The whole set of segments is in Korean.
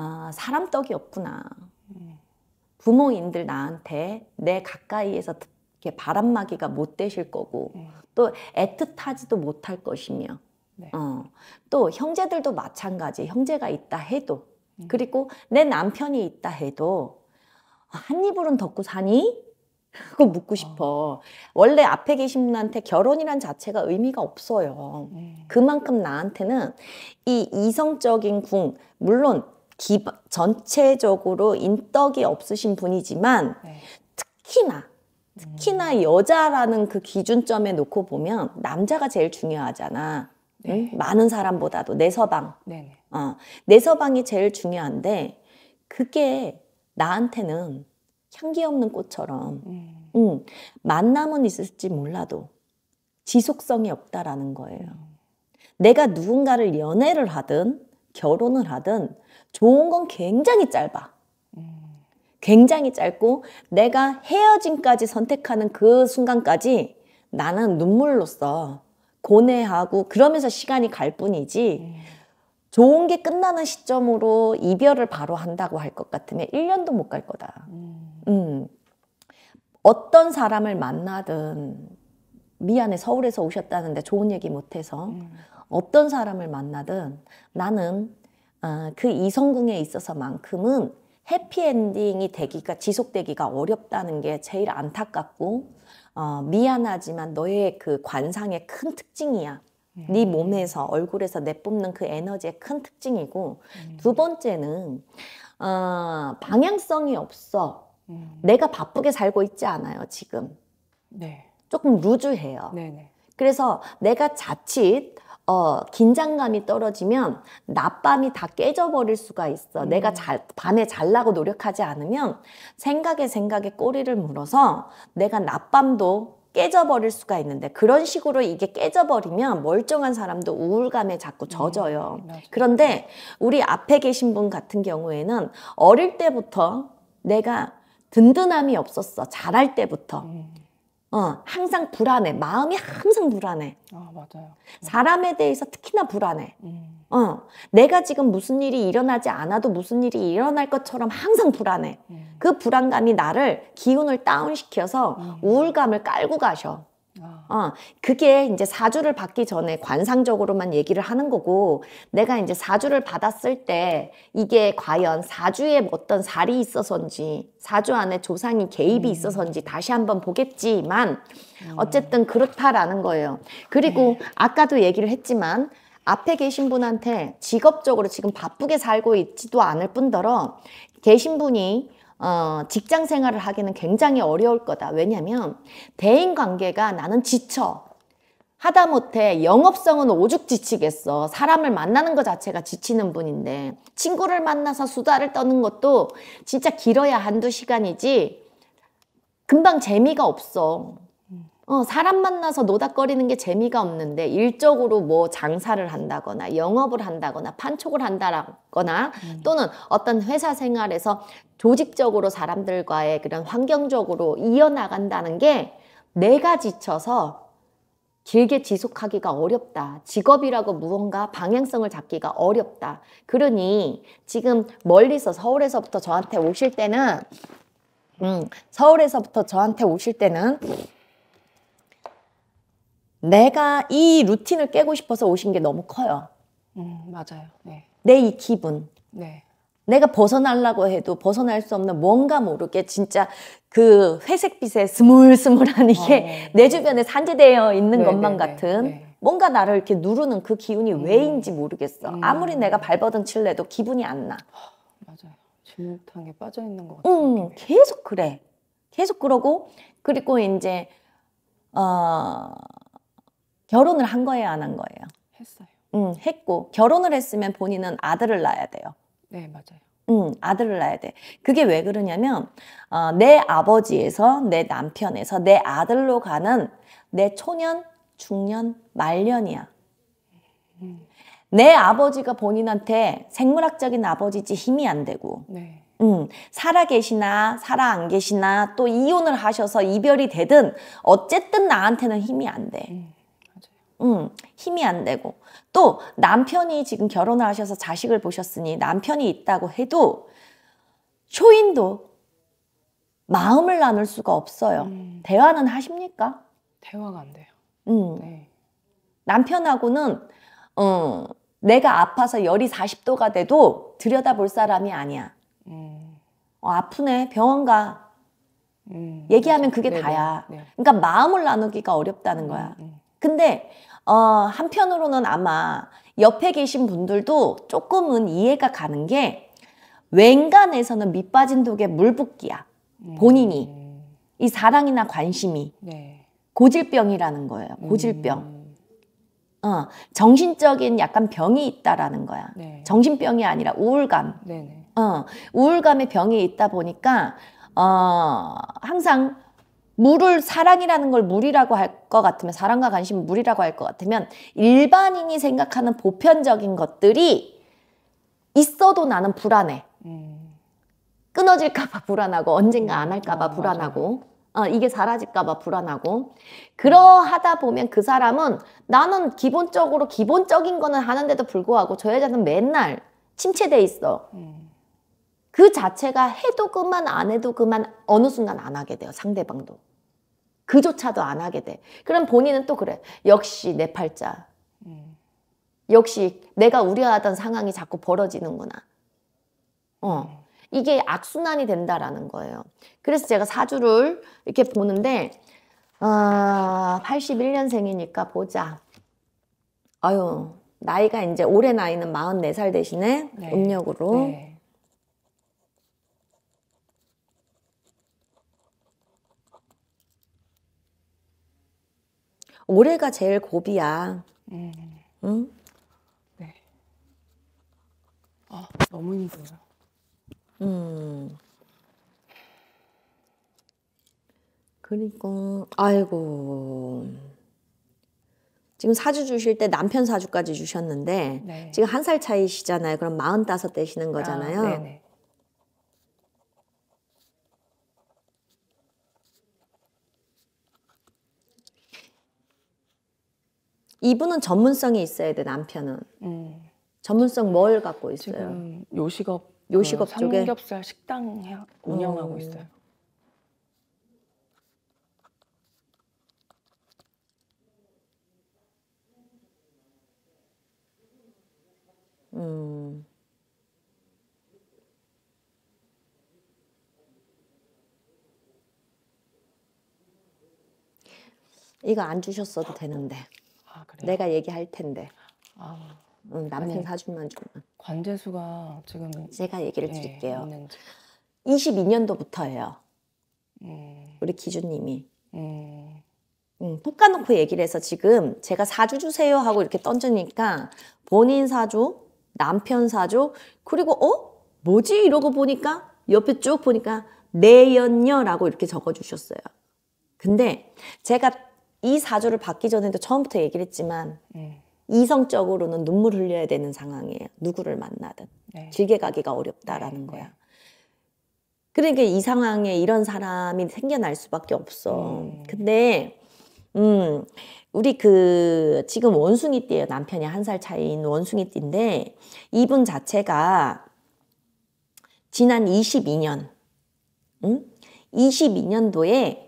아, 사람 떡이 없구나. 부모인들 나한테 내 가까이에서 이렇게 바람막이가 못 되실 거고 네. 또 애틋하지도 못할 것이며 네. 어, 또 형제들도 마찬가지 형제가 있다 해도 음. 그리고 내 남편이 있다 해도 한 입으로는 덮고 사니? 그거 묻고 어. 싶어. 어. 원래 앞에 계신 분한테 결혼이란 자체가 의미가 없어요. 네. 그만큼 나한테는 이 이성적인 궁, 물론 기, 전체적으로 인덕이 없으신 분이지만 네. 특히나 특히나 음. 여자라는 그 기준점에 놓고 보면 남자가 제일 중요하잖아. 네. 많은 사람보다도 내 서방. 네. 어, 내 서방이 제일 중요한데 그게 나한테는 향기 없는 꽃처럼 음. 응, 만남은 있을지 몰라도 지속성이 없다라는 거예요. 음. 내가 누군가를 연애를 하든 결혼을 하든 좋은 건 굉장히 짧아. 굉장히 짧고 내가 헤어짐까지 선택하는 그 순간까지 나는 눈물로써 고뇌하고 그러면서 시간이 갈 뿐이지 좋은 게 끝나는 시점으로 이별을 바로 한다고 할 것 같으면 1년도 못 갈 거다. 음. 음. 어떤 사람을 만나든 미안해 서울에서 오셨다는데 좋은 얘기 못해서 음. 어떤 사람을 만나든 나는 아, 그 이성궁에 있어서만큼은 해피엔딩이 되기가 지속되기가 어렵다는 게 제일 안타깝고 어, 미안하지만 너의 그 관상의 큰 특징이야. 예. 네 몸에서 얼굴에서 내뿜는 그 에너지의 큰 특징이고 음. 두 번째는 어, 방향성이 없어. 음. 내가 바쁘게 살고 있지 않아요 지금. 네. 조금 루즈해요. 네네. 그래서 내가 자칫 어, 긴장감이 떨어지면 낮밤이 다 깨져버릴 수가 있어. 음. 내가 잘, 밤에 잘라고 노력하지 않으면 생각에 생각에 꼬리를 물어서 내가 낮밤도 깨져버릴 수가 있는데 그런 식으로 이게 깨져버리면 멀쩡한 사람도 우울감에 자꾸 음, 젖어요. 네, 그런데 우리 앞에 계신 분 같은 경우에는 어릴 때부터 내가 든든함이 없었어. 잘할 때부터. 음. 어, 항상 불안해. 마음이 항상 불안해. 아, 맞아요. 사람에 대해서 특히나 불안해. 음. 어, 내가 지금 무슨 일이 일어나지 않아도 무슨 일이 일어날 것처럼 항상 불안해. 음. 그 불안감이 나를 기운을 다운시켜서 음. 우울감을 깔고 가셔. 어, 그게 이제 사주를 받기 전에 관상적으로만 얘기를 하는 거고 내가 이제 사주를 받았을 때 이게 과연 사주에 어떤 살이 있어서인지 사주 안에 조상이 개입이 음. 있어서인지 다시 한번 보겠지만 음. 어쨌든 그렇다라는 거예요. 그리고 네. 아까도 얘기를 했지만 앞에 계신 분한테 직업적으로 지금 바쁘게 살고 있지도 않을 뿐더러 계신 분이 어, 직장 생활을 하기는 굉장히 어려울 거다. 왜냐면 대인 관계가 나는 지쳐. 하다못해 영업성은 오죽 지치겠어. 사람을 만나는 것 자체가 지치는 분인데 친구를 만나서 수다를 떠는 것도 진짜 길어야 한두 시간이지 금방 재미가 없어. 어, 사람 만나서 노닥거리는 게 재미가 없는데 일적으로 뭐 장사를 한다거나 영업을 한다거나 판촉을 한다거나 음. 또는 어떤 회사 생활에서 조직적으로 사람들과의 그런 환경적으로 이어나간다는 게 내가 지쳐서 길게 지속하기가 어렵다. 직업이라고 무언가 방향성을 잡기가 어렵다. 그러니 지금 멀리서 서울에서부터 저한테 오실 때는 음, 서울에서부터 저한테 오실 때는 내가 이 루틴을 깨고 싶어서 오신 게 너무 커요. 음, 맞아요. 네. 내 이 기분. 네. 내가 벗어나려고 해도 벗어날 수 없는 뭔가 모르게 진짜 그 회색빛의 스물스물한 이게 어, 네. 내 주변에 산재되어 있는 네, 것만 네, 네, 같은 네. 뭔가 나를 이렇게 누르는 그 기운이 음. 왜인지 모르겠어. 음. 아무리 내가 발버둥 칠래도 기분이 안 나. 맞아요. 진탕에 빠져 있는 것같아 응, 음, 계속 그래. 계속 그러고 그리고 이제 어. 결혼을 한 거예요, 안 한 거예요? 했어요. 음, 했고 결혼을 했으면 본인은 아들을 낳아야 돼요. 네, 맞아요. 음, 아들을 낳아야 돼. 그게 왜 그러냐면 어, 내 아버지에서 내 남편에서 내 아들로 가는 내 초년, 중년, 말년이야. 내 아버지가 본인한테 생물학적인 아버지지 힘이 안 되고. 네. 음, 살아 계시나, 살아 안 계시나, 또 이혼을 하셔서 이별이 되든, 어쨌든 나한테는 힘이 안 돼. 음. 음, 힘이 안 되고 또 남편이 지금 결혼을 하셔서 자식을 보셨으니 남편이 있다고 해도 초인도 마음을 나눌 수가 없어요. 음. 대화는 하십니까? 대화가 안 돼요. 음. 네. 남편하고는 어, 내가 아파서 열이 40도가 돼도 들여다볼 사람이 아니야. 음. 어, 아프네. 병원 가. 음. 얘기하면 그게 네네. 그렇죠. 다야. 네, 네. 그러니까 마음을 나누기가 어렵다는 음, 거야. 음. 근데 어, 한편으로는 아마 옆에 계신 분들도 조금은 이해가 가는 게 웬간에서는 밑 빠진 독에 물 붓기야. 네. 본인이. 이 사랑이나 관심이. 네. 고질병이라는 거예요. 음. 고질병. 음. 어, 정신적인 약간 병이 있다라는 거야. 네. 정신병이 아니라 우울감. 네네. 어, 우울감의 병이 있다 보니까 어, 항상 물을 사랑이라는 걸 물이라고 할 것 같으면 사랑과 관심 물이라고 할 것 같으면 일반인이 생각하는 보편적인 것들이 있어도 나는 불안해. 음. 끊어질까봐 불안하고 언젠가 안 할까봐 아, 불안하고 어, 이게 사라질까봐 불안하고 음. 그러하다 보면 그 사람은 나는 기본적으로 기본적인 거는 하는데도 불구하고 저 여자는 맨날 침체돼 있어. 음. 그 자체가 해도 그만 안 해도 그만 어느 순간 안 하게 돼요 상대방도. 그조차도 안 하게 돼. 그럼 본인은 또 그래. 역시 내 팔자. 역시 내가 우려하던 상황이 자꾸 벌어지는구나. 어. 이게 악순환이 된다라는 거예요. 그래서 제가 사주를 이렇게 보는데, 아, 81년생이니까 보자. 아유, 나이가 이제 올해 나이는 44살 대신에 네. 음력으로. 네. 올해가 제일 고비야. 음. 응? 네. 아, 너무 힘들어. 음. 그러니까 아이고. 지금 사주 주실 때 남편 사주까지 주셨는데 네. 지금 한 살 차이시잖아요. 그럼 마흔 되시는 아, 거잖아요. 아, 이분은 전문성이 있어야 돼 남편은. 음. 전문성 뭘 갖고 있어요? 지금 요식업 요식업 어, 쪽에 삼겹살 식당 운영하고 어. 있어요. 음. 이거 안 주셨어도 되는데. 내가 얘기할 텐데. 아, 응, 음, 남편 사주만 주 관재수가 지금 제가 얘기를 예, 드릴게요. 있 22년도부터예요. 음. 우리 기준님이. 음. 음, 톡 까놓고 얘기를 해서 지금 제가 사주 주세요 하고 이렇게 던지니까 본인 사주, 남편 사주, 그리고 어? 뭐지? 이러고 보니까 옆에 쭉 보니까 내연녀라고 이렇게 적어주셨어요. 근데 제가 이 사주를 받기 전에도 처음부터 얘기를 했지만 네. 이성적으로는 눈물 흘려야 되는 상황이에요. 누구를 만나든 네. 길게 가기가 어렵다라는 네, 네. 거야. 그러니까 이 상황에 이런 사람이 생겨날 수밖에 없어. 음. 근데 음 우리 그 지금 원숭이 띠예요. 남편이 한 살 차이인 원숭이 띠인데 이분 자체가 지난 22년, 응? 22년도에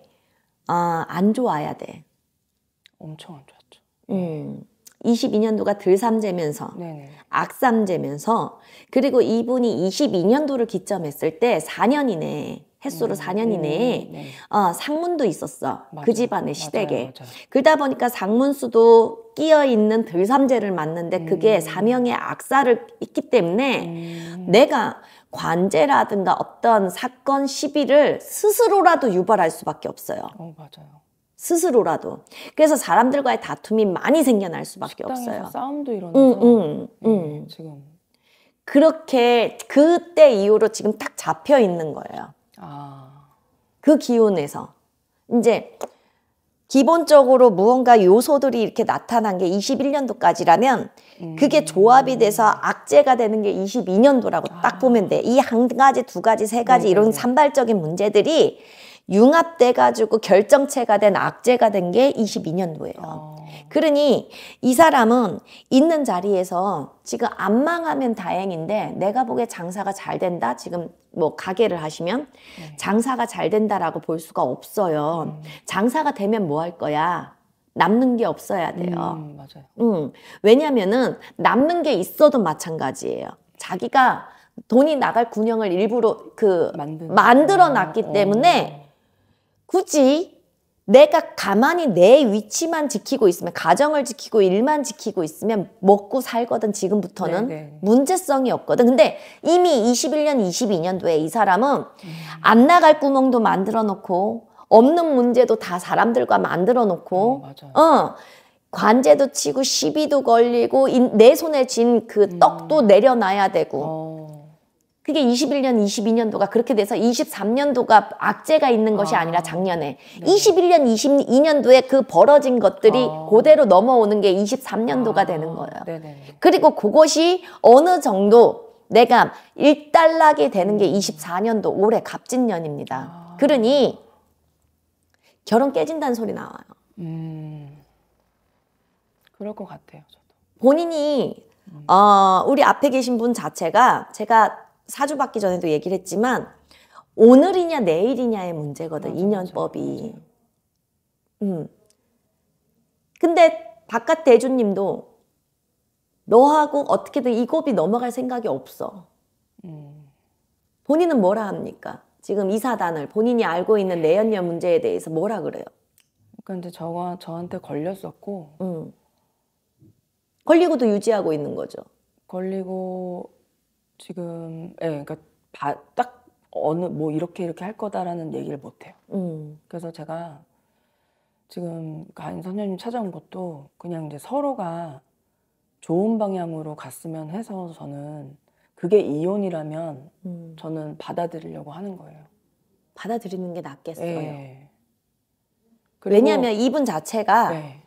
아, 어, 안 좋아야 돼. 엄청 안 좋았죠. 음. 예. 22년도가 들삼재면서 네네. 악삼재면서 그리고 이분이 22년도를 기점했을 때 4년 이네햇수로 음, 네, 4년 음, 이내에 음, 네, 네. 어, 상문도 있었어. 그 맞아그 집안의 시댁에. 맞아요, 맞아요. 그러다 보니까 상문수도 끼어 있는 들삼재를 맞는데 음. 그게 사명의 악사를 있기 때문에 음. 내가 관제라든가 어떤 사건 시비를 스스로라도 유발할 수밖에 없어요. 어, 맞아요. 스스로라도. 그래서 사람들과의 다툼이 많이 생겨날 수밖에 없어요. 싸움도 음, 일어나서. 음, 음, 음. 지금 그렇게 그때 이후로 지금 딱 잡혀 있는 거예요. 아. 그 기운에서 이제 기본적으로 무언가 요소들이 이렇게 나타난 게 21년도까지라면 음. 그게 조합이 돼서 악재가 되는 게 22년도라고 아. 딱 보면 돼. 이 한 가지, 두 가지, 세 가지 네네. 네, 이런 네. 산발적인 문제들이 융합돼 가지고 결정체가 된 악재가 된 게 22년도예요. 어. 아. 그러니 이 사람은 있는 자리에서 지금 안 망하면 다행인데 내가 보기에 장사가 잘 된다. 지금 뭐 가게를 하시면 네. 장사가 잘 된다라고 볼 수가 없어요. 음. 장사가 되면 뭐 할 거야? 남는 게 없어야 돼요. 음, 맞아요. 음. 왜냐면은 남는 게 있어도 마찬가지예요. 자기가 돈이 나갈 군형을 일부러 그 만들어 놨기 때문에 어. 굳이 내가 가만히 내 위치만 지키고 있으면 가정을 지키고 일만 지키고 있으면 먹고 살거든 지금부터는 네네. 네. 문제성이 없거든 근데 이미 21년 22년도에 이 사람은 안 나갈 구멍도 만들어 놓고 없는 문제도 다 사람들과 만들어 놓고 네, 어 관제도 치고 시비도 걸리고 이, 내 손에 진그 음. 떡도 내려놔야 되고 어. 그게 21년, 22년도가 그렇게 돼서 23년도가 악재가 있는 것이 아. 니라 작년에 네. 21년, 22년도에 그 벌어진 것들이 아. 그대로 넘어오는 게 23년도가 아. 되는 거예요. 네네. 그리고 그것이 어느 정도 내가 일단락이 되는 게 24년도 올해 갑진년입니다. 아. 그러니 결혼 깨진다는 소리 나와요. 음. 그럴 것 같아요. 저도. 본인이 음. 어, 우리 앞에 계신 분 자체가 제가 사주 받기 전에도 얘기를 했지만 오늘이냐 내일이냐의 문제거든 맞아, 인연법이. 음. 근데 바깥 대주님도 너하고 어떻게든 이 곱이 넘어갈 생각이 없어. 음. 본인은 뭐라 합니까? 지금 이사단을 본인이 알고 있는 내연녀 문제에 대해서 뭐라 그래요? 그러니까 이제 저가 저한테 걸렸었고, 음. 걸리고도 유지하고 있는 거죠. 걸리고 지금 예 네, 그러니까 바, 딱 어느 뭐 이렇게 이렇게 할 거다라는 얘기를 못 해요. 음. 그래서 제가 지금 가선생님 그 찾아온 것도 그냥 이제 서로가 좋은 방향으로 갔으면 해서 저는 그게 이혼이라면 음. 저는 받아들이려고 하는 거예요. 받아들이는 게 낫겠어요. 네. 왜냐하면 이분 자체가 네.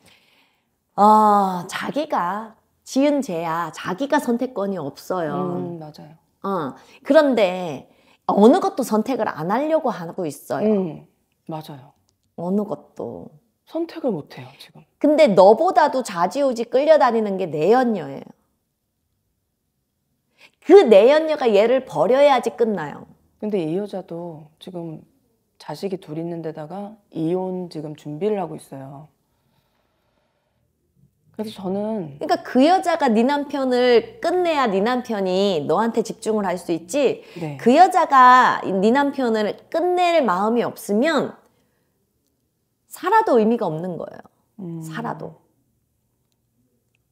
어, 자기가 지은 죄야 자기가 선택권이 없어요. 음, 맞아요. 어, 그런데 어느 것도 선택을 안 하려고 하고 있어요. 음, 맞아요. 어느 것도. 선택을 못 해요, 지금. 근데 너보다도 좌지우지 끌려다니는 게 내연녀예요. 그 내연녀가 얘를 버려야지 끝나요. 근데 이 여자도 지금 자식이 둘 있는 데다가 이혼 지금 준비를 하고 있어요. 그래서 저는 그러니까 그 여자가 네 남편을 끝내야 네 남편이 너한테 집중을 할 수 있지. 네. 그 여자가 네 남편을 끝낼 마음이 없으면 살아도 의미가 없는 거예요. 음. 살아도.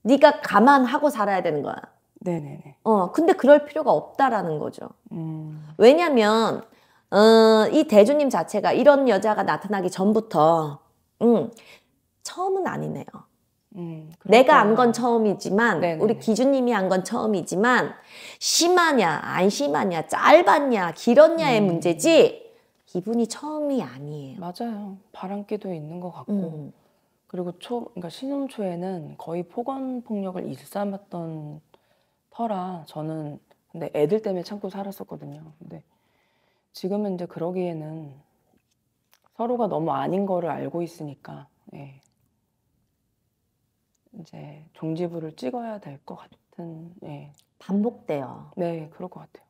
네가 감안하고 살아야 되는 거야. 네네네. 어, 근데 그럴 필요가 없다라는 거죠. 음. 왜냐면 어, 이 대주님 자체가 이런 여자가 나타나기 전부터 음, 처음은 아니네요. 음, 내가 안 건 처음이지만 네네네. 네, 우리 기준님이 네. 안건 처음이지만 심하냐 안 심하냐 짧았냐 길었냐의 음. 문제지 기분이 처음이 아니에요. 맞아요. 바람기도 있는 것 같고 음. 그리고 초 그러니까 신혼 초에는 거의 폭언 폭력을 일삼았던 터라 저는 근데 애들 때문에 참고 살았었거든요. 근데 지금은 이제 그러기에는 서로가 너무 아닌 거를 알고 있으니까 예. 이제 종지부를 찍어야 될 것 같은 예. 반복돼요. 네, 그럴 것 같아요.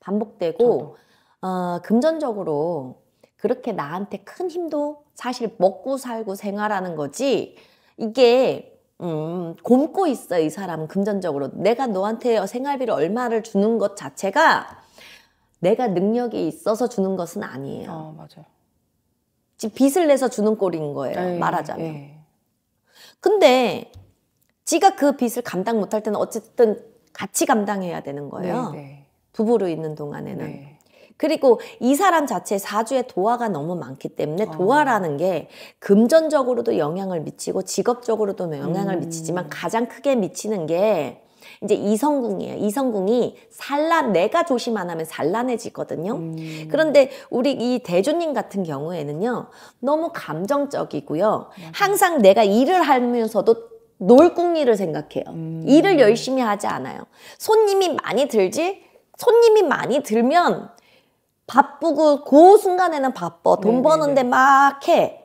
반복되고 어, 금전적으로 그렇게 나한테 큰 힘도 사실 먹고 살고 생활하는 거지 이게 음, 곪고 있어 이 사람은 금전적으로 내가 너한테 생활비를 얼마를 주는 것 자체가 내가 능력이 있어서 주는 것은 아니에요. 아, 맞아요. 지금 빚을 내서 주는 꼴인 거예요. 에이, 네, 말하자면. 에이. 네. 근데 지가 그 빚을 감당 못할 때는 어쨌든 같이 감당해야 되는 거예요. 네네. 네. 부부로 있는 동안에는. 네. 그리고 이 사람 자체 사주에 도화가 너무 많기 때문에 아. 도화라는 게 금전적으로도 영향을 미치고 직업적으로도 영향을 음. 미치지만 가장 크게 미치는 게 이제 이성궁이에요. 이성궁이 산란 내가 조심 안 하면 산란해지거든요. 음. 그런데 우리 이 대조님 같은 경우에는요. 너무 감정적이고요. 항상 내가 일을 하면서도 놀궁리를 생각해요. 음. 일을 열심히 하지 않아요. 손님이 많이 들지? 손님이 많이 들면 바쁘고 그 순간에는 바빠. 돈 네네네. 버는데 막 해.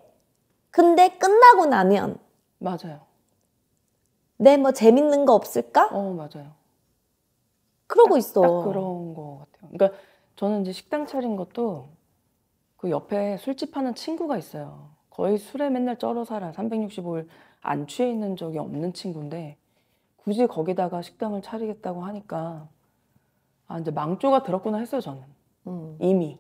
근데 끝나고 나면 맞아요. 내뭐 네, 재밌는 거 없을까? 어 맞아요. 그러고 딱, 있어. 딱 그런 거 같아요. 그러니까 저는 이제 식당 차린 것도 그 옆에 술집 하는 친구가 있어요. 거의 술에 맨날 쩔어 살아. 365일 안 취해 있는 적이 없는 친구인데 굳이 거기다가 식당을 차리겠다고 하니까 아 이제 망조가 들었구나 했어요 저는 음. 이미.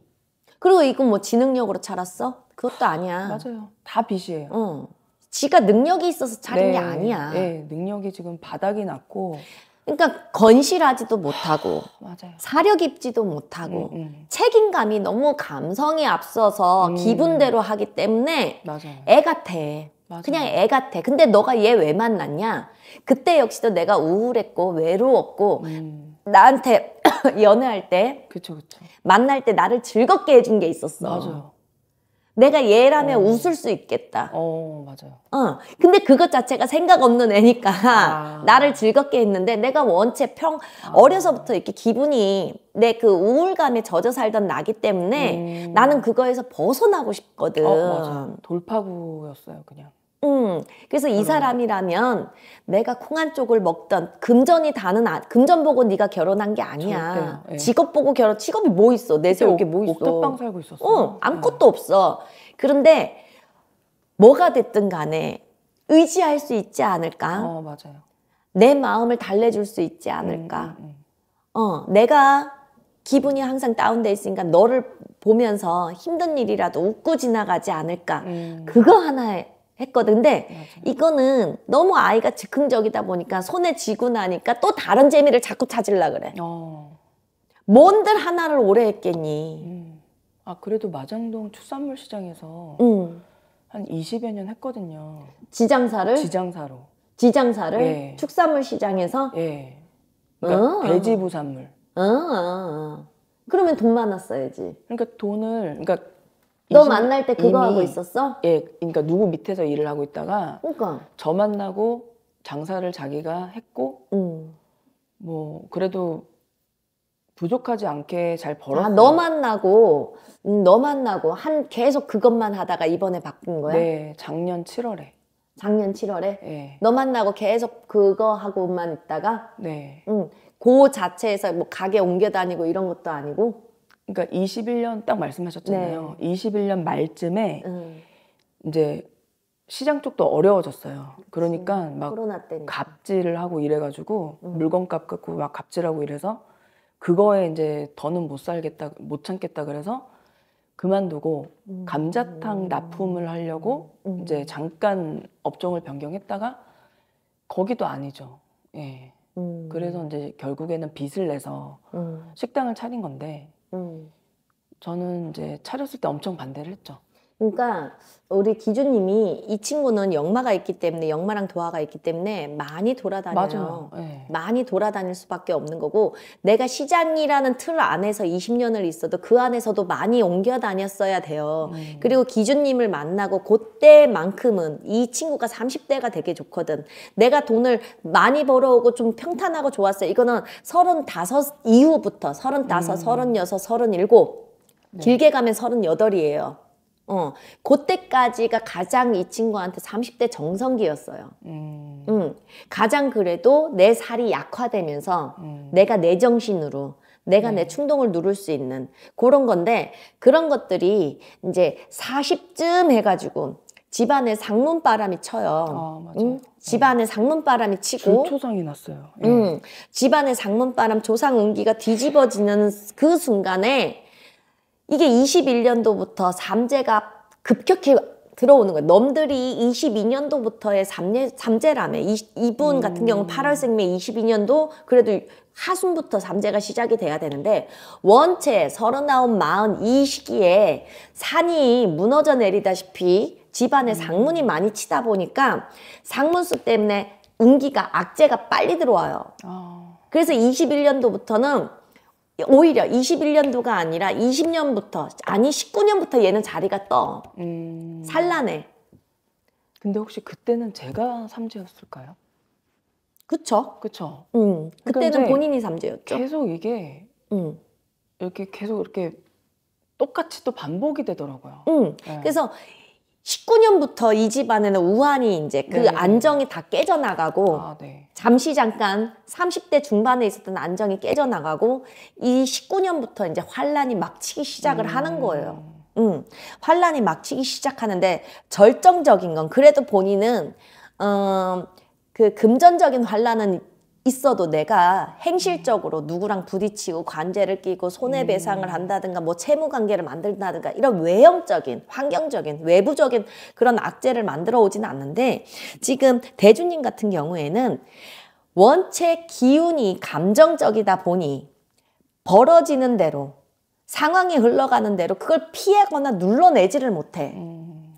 그리고 이건 뭐 지능력으로 자랐어? 그것도 아니야. 맞아요. 다 빚이에요. 응. 지가 능력이 있어서 차린 네, 게 아니야. 네, 능력이 지금 바닥이 났고. 그러니까 건실하지도 못하고 맞아요. 사려 깊지도 못하고 음, 음. 책임감이 너무 감성에 앞서서 음. 기분대로 하기 때문에 맞아요. 애 같아. 맞아요. 그냥 애 같아. 근데 너가 얘 왜 만났냐? 그때 역시도 내가 우울했고 외로웠고 음. 나한테 연애할 때 그쵸, 그쵸. 만날 때 나를 즐겁게 해준 게 있었어. 맞아요. 내가 얘라면 어. 웃을 수 있겠다. 어, 맞아요. 어. 근데 그것 자체가 생각 없는 애니까 아. 나를 즐겁게 했는데 내가 원체 평 아. 어려서부터 이렇게 기분이 내 그 우울감에 젖어 살던 나기 때문에 음. 나는 그거에서 벗어나고 어, 싶거든. 어, 맞아. 돌파구였어요, 그냥. 음, 그래서 이 사람이라면 내가 콩 한 쪽을 먹던 금전이 다는 아, 금전 보고 네가 결혼한 게 아니야. 절대 예. 직업 보고 결혼 직업이 뭐 있어? 내 세울 게뭐 있어? 옥탑방 살고 있었어. 응, 어. 아무것도 없어. 그런데 뭐가 됐든 간에 의지할 수 있지 않을까? 어 맞아요. 내 마음을 달래줄 수 있지 않을까? 음, 음, 음. 어, 내가 기분이 항상 다운돼 있으니까 너를 보면서 힘든 일이라도 웃고 지나가지 않을까? 음. 그거 하나에 했거든. 근데 맞아. 이거는 너무 아이가 즉흥적이다 보니까 손에 쥐고 나니까 또 다른 재미를 자꾸 찾으려 그래. 어. 뭔들 하나를 오래 했겠니? 음. 아 그래도 마장동 축산물 시장에서 음. 한 20여 년 했거든요. 지장사를? 지장사로. 지장사를 예. 축산물 시장에서? 예. 그러니까 어. 돼지 부산물. 어, 어, 어. 그러면 돈 많았어야지. 그러니까 돈을 그러니까 너 20, 만날 때 그거 이미, 하고 있었어? 예, 그러니까 누구 밑에서 일을 하고 있다가 그러니까. 저 만나고 장사를 자기가 했고 음. 뭐 그래도 부족하지 않게 잘 벌었어. 아, 너 만나고 음, 너 만나고 한 계속 그것만 하다가 이번에 바꾼 거야? 네, 작년 7월에. 작년 7월에? 네. 예. 너 만나고 계속 그거 하고만 있다가? 네. 음, 그 자체에서 뭐 가게 옮겨 다니고 이런 것도 아니고? 그러니까 21년 딱 말씀하셨잖아요. 네. 21년 말쯤에 음. 이제 시장 쪽도 어려워졌어요. 그러니까 그막 갑질을 하고 이래가지고 음. 물건값 갖고 막 갑질하고 이래서 그거에 이제 더는 못 살겠다, 못 참겠다 그래서 그만두고 음. 감자탕 납품을 하려고 음. 이제 잠깐 업종을 변경했다가 거기도 아니죠. 예. 음. 그래서 이제 결국에는 빚을 내서 음. 식당을 차린 건데 저는 이제 차렸을 때 엄청 반대를 했죠. 그러니까 우리 기준님이 이 친구는 역마가 있기 때문에 역마랑 도화가 있기 때문에 많이 돌아다녀요. 네. 많이 돌아다닐 수밖에 없는 거고 내가 시장이라는 틀 안에서 20년을 있어도 그 안에서도 많이 옮겨 다녔어야 돼요. 음. 그리고 기준님을 만나고 그때만큼은 이 친구가 30대가 되게 좋거든. 내가 돈을 많이 벌어오고 좀 평탄하고 좋았어요. 이거는 35 이후부터 35, 음. 36, 37 길게 가면 38이에요. 어, 그때까지가 가장 이 친구한테 30대 정성기였어요. 음. 음. 가장 그래도 내 살이 약화되면서 음. 내가 내 정신으로 내가 음. 내 네. 충동을 누를 수 있는 그런 건데 그런 것들이 이제 40쯤 해가지고 집안에 상문바람이 쳐요. 아, 맞아요. 응? 네. 집안에 상문바람이 치고 초상이 났어요. 예. 응. 집안에 상문바람 조상음기가 뒤집어지는 그 순간에 이게 21년도부터 잠재가 급격히 들어오는 거예요. 넘들이 22년도부터의 잠재, 잠재라며. 이, 분 음. 같은 경우는 8월 생매 22년도 그래도 하순부터 잠재가 시작이 돼야 되는데 원체 39, 40이 시기에 산이 무너져 내리다시피 집안에 상문이 음. 많이 치다 보니까 상문수 때문에 운기가 악재가 빨리 들어와요. 아. 그래서 21년도부터는 오히려 21년도가 아니라 20년부터 아니 19년부터 얘는 자리가 떠 음... 산란해. 근데 혹시 그때는 제가 삼재였을까요? 그쵸? 그쵸. 음. 그때는 본인이 삼재였죠. 계속 이게 음. 이렇게 계속 이렇게 똑같이 또 반복이 되더라고요. 음. 네. 그래서 19년부터 이 집안에는 우환이 이제 그 네. 안정이 다 깨져나가고 아, 네. 잠시 잠깐 30대 중반에 있었던 안정이 깨져나가고 이 19년부터 이제 환란이 막 치기 시작을 음. 하는 거예요. 음. 환란이 막 치기 시작하는데 절정적인 건 그래도 본인은 음, 그 금전적인 환란은 있어도 내가 행실적으로 누구랑 부딪히고 관제를 끼고 손해배상을 음. 한다든가 뭐 채무관계를 만든다든가 이런 외형적인 환경적인 외부적인 그런 악재를 만들어 오지는 않는데 지금 대주님 같은 경우에는 원체 기운이 감정적이다 보니 벌어지는 대로 상황이 흘러가는 대로 그걸 피하거나 눌러내지를 못해. 음.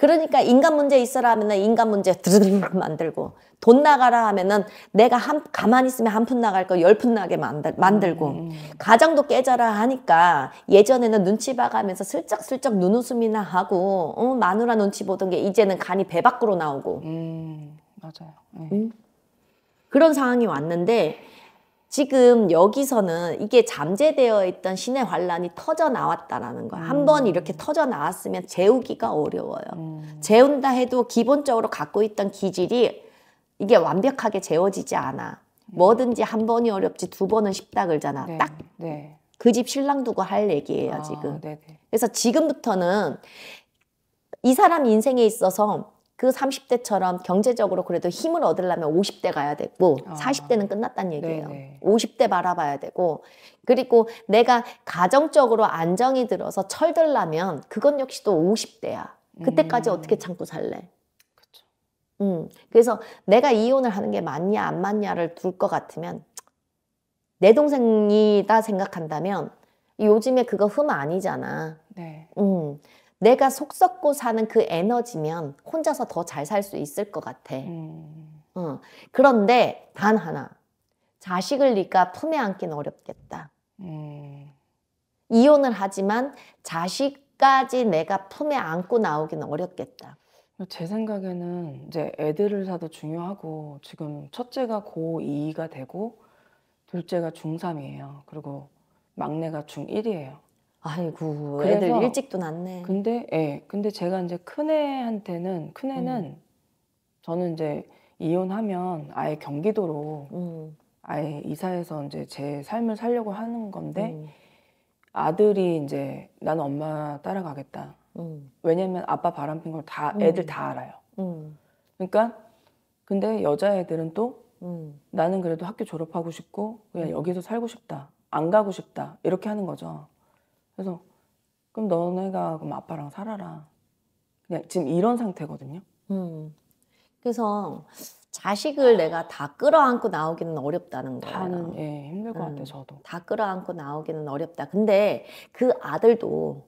그러니까 인간 문제 있어라 하면은 인간 문제 드르륵 만들고 돈 나가라 하면은 내가 한 가만히 있으면 한 푼 나갈 거 열 푼 나게 만들, 만들고 음, 음. 가정도 깨져라 하니까 예전에는 눈치 봐가면서 슬쩍슬쩍 눈웃음이나 하고 어, 마누라 눈치 보던 게 이제는 간이 배 밖으로 나오고 음, 맞아요. 네. 음? 그런 상황이 왔는데 지금 여기서는 이게 잠재되어 있던 신의 환란이 터져 나왔다라는 거야. 음. 한번 이렇게 터져 나왔으면 재우기가 어려워요. 음. 재운다 해도 기본적으로 갖고 있던 기질이 이게 완벽하게 재워지지 않아. 네. 뭐든지 한 번이 어렵지 두 번은 쉽다 그러잖아. 네. 딱. 네. 그집 신랑 두고 할 얘기예요, 아, 지금. 네, 네 그래서 지금부터는 이 사람 인생에 있어서 그 30대처럼 경제적으로 그래도 힘을 얻으려면 50대 가야 되고 아. 40대는 끝났다는 얘기예요. 네네. 50대 바라봐야 되고 그리고 내가 가정적으로 안정이 들어서 철들라면 그건 역시도 50대야. 그때까지 음. 어떻게 참고 살래? 그렇죠. 음. 그래서 내가 이혼을 하는 게 맞냐 안 맞냐를 둘 것 같으면 내 동생이다 생각한다면 요즘에 그거 흠 아니잖아. 네. 음. 내가 속 썩고 사는 그 에너지면 혼자서 더 잘 살 수 있을 것 같아. 음. 어. 그런데 단 하나 자식을 네가 품에 안긴 어렵겠다. 음. 이혼을 하지만 자식까지 내가 품에 안고 나오기는 어렵겠다. 제 생각에는 이제 애들을 사도 중요하고 지금 첫째가 고2가 되고 둘째가 중3이에요. 그리고 막내가 중1이에요. 아이고 그래서, 애들 일찍도 낳네. 근데 예. 근데 제가 이제 큰애한테는 큰애는 음. 저는 이제 이혼하면 아예 경기도로 음. 아예 이사해서 이제 제 삶을 살려고 하는 건데 음. 아들이 이제 나는 엄마 따라가겠다. 음. 왜냐면 아빠 바람핀 걸다 음. 애들 다 알아요. 음. 그러니까 근데 여자애들은 또 나는 그래도 학교 졸업하고 싶고 그냥 여기서 살고 싶다. 안 가고 싶다. 이렇게 하는 거죠. 그래서 그럼 너네가 그럼 아빠랑 살아라. 그냥 지금 이런 상태거든요. 음. 그래서 자식을 내가 다 끌어안고 나오기는 어렵다는 거예요. 예, 힘들 것 음, 같아 저도. 다 끌어안고 나오기는 어렵다. 근데 그 아들도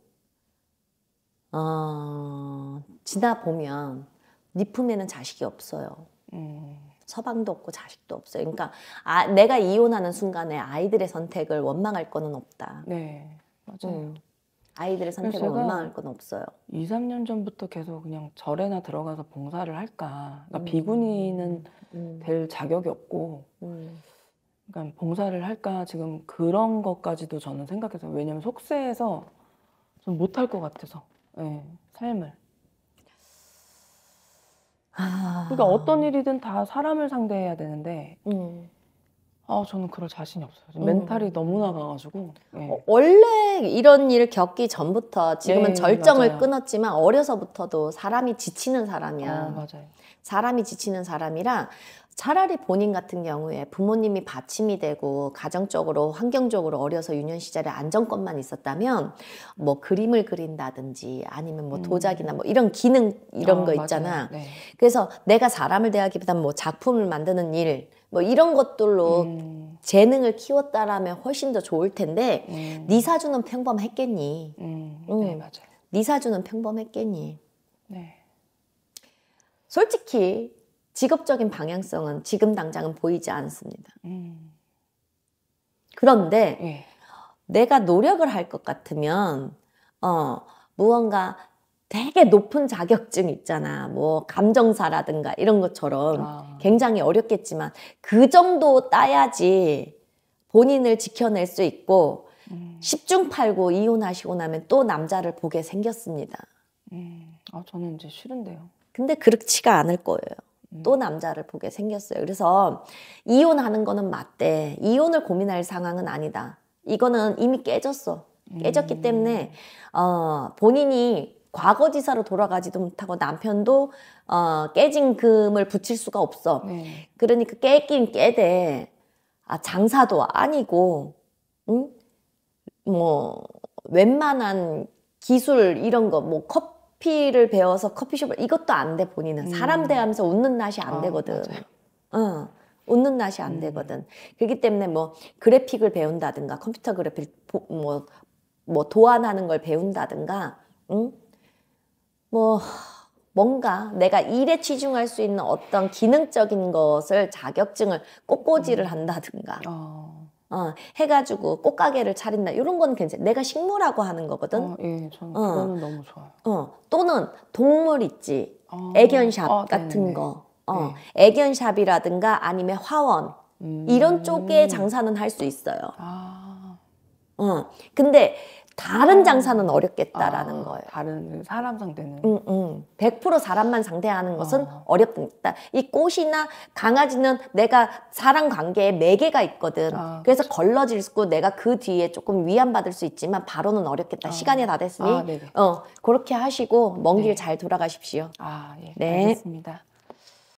어, 지나 보면 네 품에는 자식이 없어요. 음. 서방도 없고 자식도 없어요. 그러니까 아, 내가 이혼하는 순간에 아이들의 선택을 원망할 거는 없다. 네. 맞아요. 네. 아이들의 선택을 원망할 건 없어요. 2, 3년 전부터 계속 그냥 절에나 들어가서 봉사를 할까. 그러니까 음. 비구니는 음. 될 자격이 없고, 음. 그러니까 봉사를 할까 지금 그런 것까지도 저는 생각해서 왜냐면 속세에서 좀 못할 것 같아서 네, 삶을. 아. 그러니까 어떤 일이든 다 사람을 상대해야 되는데. 음. 아, 저는 그럴 자신이 없어요. 어. 멘탈이 너무 나가가고 네. 예. 어, 원래 이런 일을 겪기 전부터 지금은 네, 절정을 맞아요. 끊었지만 어려서부터도 사람이 지치는 사람이야. 어, 맞아요. 사람이 지치는 사람이라 차라리 본인 같은 경우에 부모님이 받침이 되고 가정적으로 환경적으로 어려서 유년 시절에 안정권만 있었다면 뭐 그림을 그린다든지 아니면 뭐 음. 도자기나 뭐 이런 기능 이런 어, 거 있잖아. 네. 그래서 내가 사람을 대하기보다는 뭐 작품을 만드는 일뭐 이런 것들로 음. 재능을 키웠다라면 훨씬 더 좋을 텐데 음. 네 사주는 평범했겠니? 음. 네 맞아요. 네 사주는 평범했겠니? 네. 솔직히 직업적인 방향성은 지금 당장은 보이지 않습니다. 음. 그런데 예. 내가 노력을 할 것 같으면 어, 무언가 되게 높은 자격증 있잖아. 뭐 감정사라든가 이런 것처럼 아. 굉장히 어렵겠지만 그 정도 따야지 본인을 지켜낼 수 있고 음. 0중팔구 이혼하시고 나면 또 남자를 보게 생겼습니다. 음. 아 저는 이제 싫은데요. 근데 그렇지가 않을 거예요. 또 음. 남자를 보게 생겼어요. 그래서 이혼하는 거는 맞대. 이혼을 고민할 상황은 아니다. 이거는 이미 깨졌어. 깨졌기 음. 때문에 어 본인이 과거지사로 돌아가지도 못하고 남편도 어, 깨진 금을 붙일 수가 없어. 네. 그러니까 깨긴 깨대. 아, 장사도 아니고, 응? 뭐, 웬만한 기술 이런 거, 뭐, 커피를 배워서 커피숍을, 이것도 안 돼, 본인은. 음. 사람 대하면서 웃는 낯이 안 아, 되거든. 아 웃는 낯이 안 음. 되거든. 그렇기 때문에 뭐 그래픽을 배운다든가 컴퓨터 그래픽 뭐, 뭐 도안하는 걸 배운다든가 응? 뭔가 내가 일에 치중할 수 있는 어떤 기능적인 것을 자격증을 꽃꽂이를 음. 한다든가. 어. 어, 해가지고 꽃가게를 차린다 이런 건 괜찮아 내가 식물하고 하는 거거든 어, 예, 저는 어. 그 너무 좋아요 어, 또는 동물 있지 어. 애견샵 아, 같은 거 어, 네. 예. 애견샵이라든가 아니면 화원 음. 이런 쪽의 장사는 할 수 있어요 아. 어, 근데 다른 아. 장사는 어렵겠다라는 아, 거예요. 다른 사람 상대는. 응, 응. 100% 사람만 상대하는 것은 아. 어렵다. 이 꽃이나 강아지는 내가 사람 관계에 매개가 네 있거든. 아, 그래서 걸러질 수 있고 내가 그 뒤에 조금 위안받을 수 있지만 바로는 어렵겠다. 아. 시간이 다 됐으니 아, 어, 그렇게 하시고 먼 길잘 네. 돌아가십시오. 아, 예. 네. 알겠습니다.